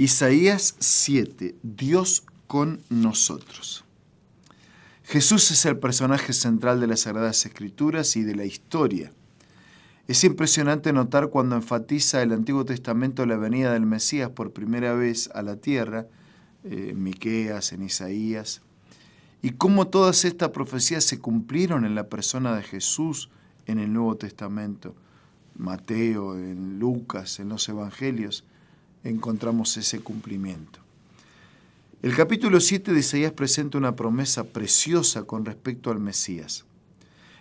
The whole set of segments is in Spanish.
Isaías 7, Dios con nosotros. Jesús es el personaje central de las Sagradas Escrituras y de la historia. Es impresionante notar cuando enfatiza el Antiguo Testamento la venida del Mesías por primera vez a la tierra, en eh, Miqueas, en Isaías, y cómo todas estas profecías se cumplieron en la persona de Jesús en el Nuevo Testamento, Mateo, en Lucas, en los Evangelios encontramos ese cumplimiento. El capítulo 7 de Isaías presenta una promesa preciosa con respecto al Mesías.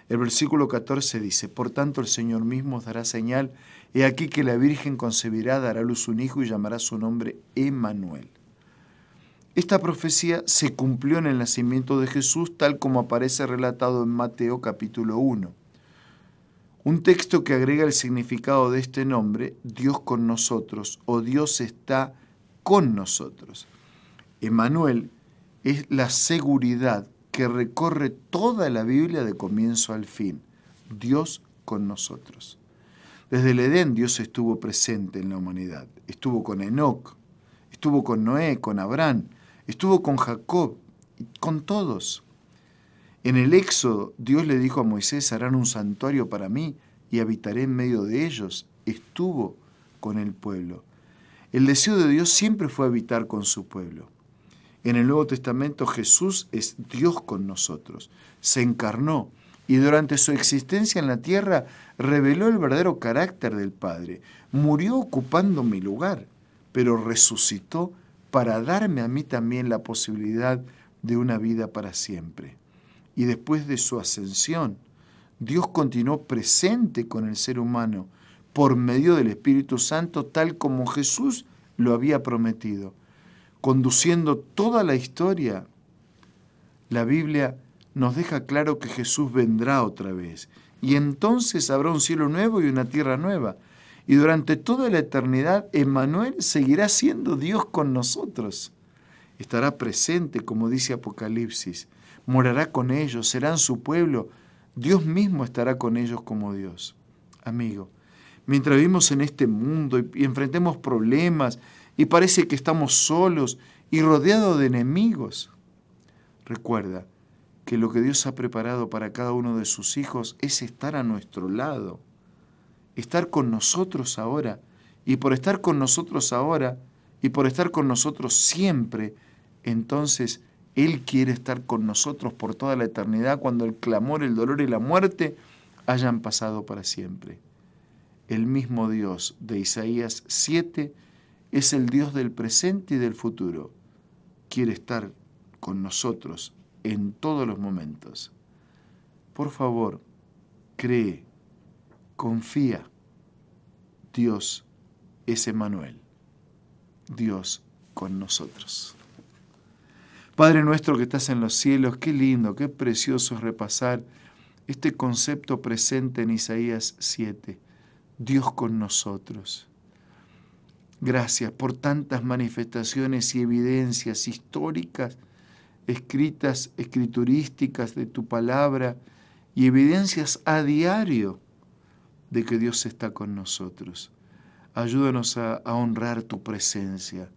El versículo 14 dice, Por tanto el Señor mismo os dará señal, he aquí que la Virgen concebirá, dará luz un hijo y llamará su nombre Emmanuel. Esta profecía se cumplió en el nacimiento de Jesús tal como aparece relatado en Mateo capítulo 1. Un texto que agrega el significado de este nombre, Dios con nosotros o Dios está con nosotros. Emanuel es la seguridad que recorre toda la Biblia de comienzo al fin. Dios con nosotros. Desde el Edén Dios estuvo presente en la humanidad. Estuvo con Enoch, estuvo con Noé, con Abraham, estuvo con Jacob, con todos. En el Éxodo, Dios le dijo a Moisés, harán un santuario para mí y habitaré en medio de ellos. Estuvo con el pueblo. El deseo de Dios siempre fue habitar con su pueblo. En el Nuevo Testamento Jesús es Dios con nosotros. Se encarnó y durante su existencia en la tierra reveló el verdadero carácter del Padre. Murió ocupando mi lugar, pero resucitó para darme a mí también la posibilidad de una vida para siempre y después de su ascensión, Dios continuó presente con el ser humano por medio del Espíritu Santo, tal como Jesús lo había prometido, conduciendo toda la historia. La Biblia nos deja claro que Jesús vendrá otra vez, y entonces habrá un cielo nuevo y una tierra nueva. Y durante toda la eternidad, Emmanuel seguirá siendo Dios con nosotros estará presente, como dice Apocalipsis, morará con ellos, serán su pueblo, Dios mismo estará con ellos como Dios. Amigo, mientras vivimos en este mundo y, enfrentemos problemas y parece que estamos solos y rodeados de enemigos, recuerda que lo que Dios ha preparado para cada uno de sus hijos es estar a nuestro lado, estar con nosotros ahora. Y por estar con nosotros ahora y por estar con nosotros siempre, entonces Él quiere estar con nosotros por toda la eternidad cuando el clamor, el dolor y la muerte hayan pasado para siempre. El mismo Dios de Isaías 7 es el Dios del presente y del futuro. Quiere estar con nosotros en todos los momentos. Por favor, cree, confía. Dios es Emanuel. Dios con nosotros. Padre nuestro que estás en los cielos, qué lindo, qué precioso es repasar este concepto presente en Isaías 7, Dios con nosotros. Gracias por tantas manifestaciones y evidencias históricas, escritas, escriturísticas de tu palabra y evidencias a diario de que Dios está con nosotros. Ayúdanos a, a honrar tu presencia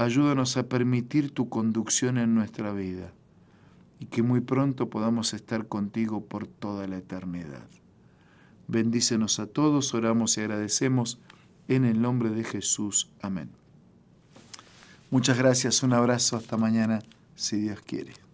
ayúdanos a permitir tu conducción en nuestra vida y que muy pronto podamos estar contigo por toda la eternidad. Bendícenos a todos, oramos y agradecemos en el nombre de Jesús. Amén. Muchas gracias, un abrazo, hasta mañana, si Dios quiere.